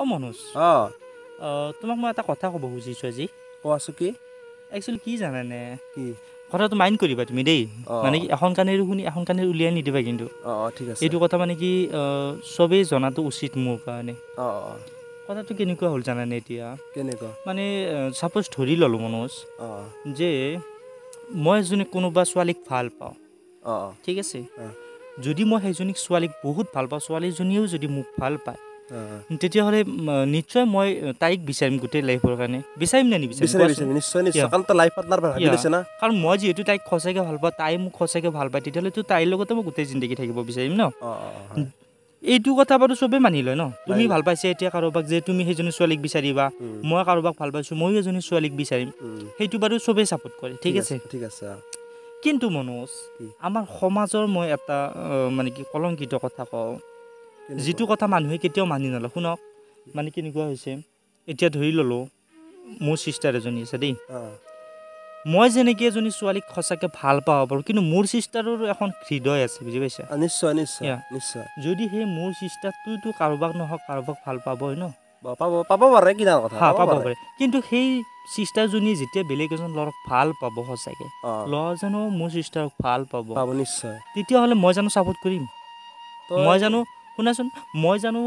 অ মনোজ অ তোমাক মই এটা কথা ক'ব খুজিছোঁ আজি কোৱাচোন কি একচুৱেলি কি জানানে কি কথাটো মাইণ্ড কৰিবা তুমি দেই মানে কি এখন কাণেৰে শুনি এখন কাণেৰে উলিয়াই নিদিবা কিন্তু এইটো কথা মানে কি চবেই জনাটো উচিত মোৰ কাৰণে কথাটো কেনেকুৱা হ'ল জানানে এতিয়া কেনেকুৱা মানে চাপ'জ ধৰি ল'লোঁ মনোজ যে মই এজনী কোনোবা ছোৱালীক ভাল পাওঁ ঠিক আছে যদি মই সেইজনীক ছোৱালীক বহুত ভাল পাওঁ ছোৱালীজনীয়েও যদি মোক ভাল পায় তেতিয়াহ'লে নিশ্চয় মই তাইক বিচাৰিম গোটেই লাইফৰ কাৰণে বিচাৰিম নে নিবিচাৰিম কাৰণ মই যিহেতু তাইক সঁচাকে ভাল পাওঁ তাই মোক সঁচাকে ভাল পায় তেতিয়াহ'লেতো তাইৰ লগতে মই গোটেই জিন্দগী থাকিব বিচাৰিম ন এইটো কথা বাৰু চবেই মানি লয় ন তুমি ভাল পাইছা এতিয়া কাৰোবাক যে তুমি সেইজনী ছোৱালীক বিচাৰিবা মই কাৰোবাক ভাল পাইছোঁ ময়ো এজনী ছোৱালীক বিচাৰিম সেইটো বাৰু চবেই ছাপোৰ্ট কৰে ঠিক আছে ঠিক আছে কিন্তু মনোজ আমাৰ সমাজৰ মই এটা মানে কি কলংকিত কথা কওঁ যিটো কথা মানুহে কেতিয়াও মানি নলয় শুনক মানে কেনেকুৱা হৈছে এতিয়া ধৰি ললোঁ মোৰ চিষ্টাৰ এজনী আছে দেই মই যেনেকে এজনী ছোৱালীক সঁচাকে ভাল পাব পাৰোঁ কিন্তু মোৰ চিষ্টাৰৰো এখন হৃদয় আছে বুজি পাইছা নিশ্চয় নিশ্চয় নিশ্চয় যদি সেই মোৰ চিষ্টাৰটোতো কাৰোবাক নহওক কাৰোবাক ভাল পাবই ন পাব পাব পাৰে কিনা কথা পাব পাৰে কিন্তু সেই চিষ্টাৰজনীয়ে যেতিয়া বেলেগ এজন ল'ৰাক ভাল পাব সঁচাকে ল'ৰাজনেও মোৰ চিষ্টাৰক ভাল পাব নিশ্চয় তেতিয়াহ'লে মই জানো চাপৰ্ট কৰিম মই জানো শুনাচোন মই জানো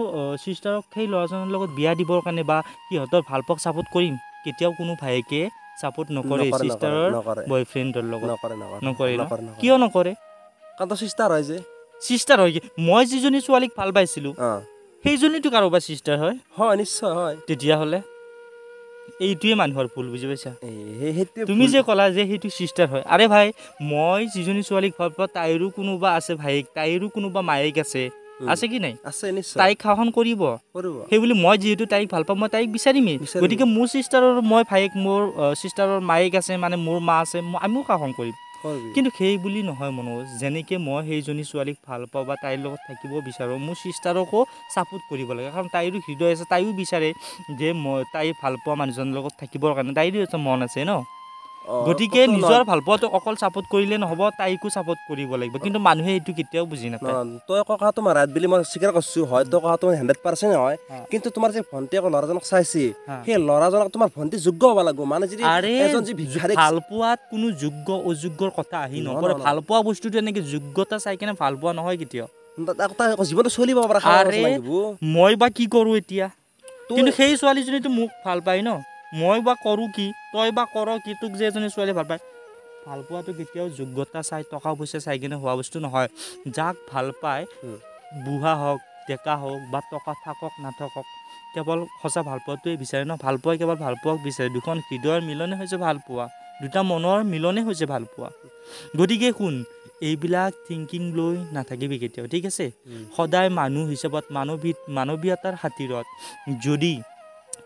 ছিষ্টাৰক সেই ল'ৰাজনৰ লগত বিয়া দিবৰ কাৰণে বা সিহঁতৰ ভালপক ছাপোৰ্ট কৰিম কেতিয়াও কোনো ভায়েকে ছাপোৰ্ট নকৰে ছিষ্টাৰৰ বয়ফ্ৰেণ্ডৰ লগত নকৰে কিয় নকৰে ছিষ্টাৰ হয় যে ছিষ্টাৰ হয় মই যিজনী ছোৱালীক ভাল পাইছিলোঁ সেইজনীতো কাৰোবাৰ ছিষ্টাৰ হয় হয় নিশ্চয় হয় তেতিয়াহ'লে এইটোৱে মানুহৰ ভুল বুজি পাইছা তুমি যে ক'লা যে সেইটো ছিষ্টাৰ হয় আৰে ভাই মই যিজনী ছোৱালীক ভাল পাওঁ তাইৰো কোনোবা আছে ভায়েক তাইৰো কোনোবা মায়েক আছে আছে কি নাই তাইক শাসন কৰিব সেইবুলি মই যিহেতু তাইক ভাল পাওঁ মই তাইক বিচাৰিমেই গতিকে মোৰ চিষ্টাৰৰ মই ভায়েক মোৰ চিষ্টাৰৰ মায়েক আছে মানে মোৰ মা আছে আমিও শাসন কৰিম কিন্তু সেই বুলি নহয় মনোজ যেনেকে মই সেইজনী ছোৱালীক ভাল পাওঁ বা তাইৰ লগত থাকিব বিচাৰোঁ মোৰ চিষ্টাৰকো ছাপোৰ্ট কৰিব লাগে কাৰণ তাইৰো হৃদয় আছে তাইও বিচাৰে যে মই তাই ভাল পোৱা মানুহজনৰ লগত থাকিবৰ কাৰণে তাইৰো এটা মন আছে ন গতিকে নিজৰ ভালপোৱাটো অকল ছাপোৰ্ট কৰিলে নহ'ব তাইকো ছাপোৰ্ট কৰিব লাগিব কিন্তু মানুহে এইটো কেতিয়াও বুজি নাপায় তই কথাটো মই ৰাইট বুলি মই স্বীকাৰ কৰিছোঁ হয় তই কথাটো হাণ্ড্ৰেড পাৰ্চেণ্ট হয় কিন্তু তোমাৰ যে ভণ্টিয়ে আকৌ ল'ৰাজনক চাইছে সেই ল'ৰাজনক তোমাৰ ভণ্টি যোগ্য হ'ব লাগিব মানে যদি আৰে ভালপোৱাত কোনো যোগ্য অযোগ্যৰ কথা আহি নহয় ভালপোৱা বস্তুটো এনেকে যোগ্যতা চাই কিনে ভালপোৱা নহয় কেতিয়াও চলিব পাৰা মই বা কি কৰো এতিয়া কিন্তু সেই ছোৱালীজনীটো মোক ভাল পায় ন মই বা কৰোঁ কি তই বা কৰ কি তোক যে এজনী ছোৱালীয়ে ভাল পায় ভাল পোৱাটো কেতিয়াও যোগ্যতা চাই টকা পইচা চাই কিনে হোৱা বস্তু নহয় যাক ভাল পায় বুঢ়া হওক ডেকা হওক বা টকা থাকক নাথাকক কেৱল সঁচা ভাল ভালপোৱাটোৱে বিচাৰে ন ভাল পোৱাই কেৱল ভাল পোৱাক বিচাৰে দুখন হৃদয়ৰ মিলনে হৈছে ভালপোৱা দুটা মনৰ মিলনে হৈছে ভালপোৱা গতিকে শুন এইবিলাক থিংকিং লৈ নাথাকিবি কেতিয়াও ঠিক আছে সদায় মানুহ হিচাপত মানৱী মানৱীয়তাৰ খাতিৰত যদি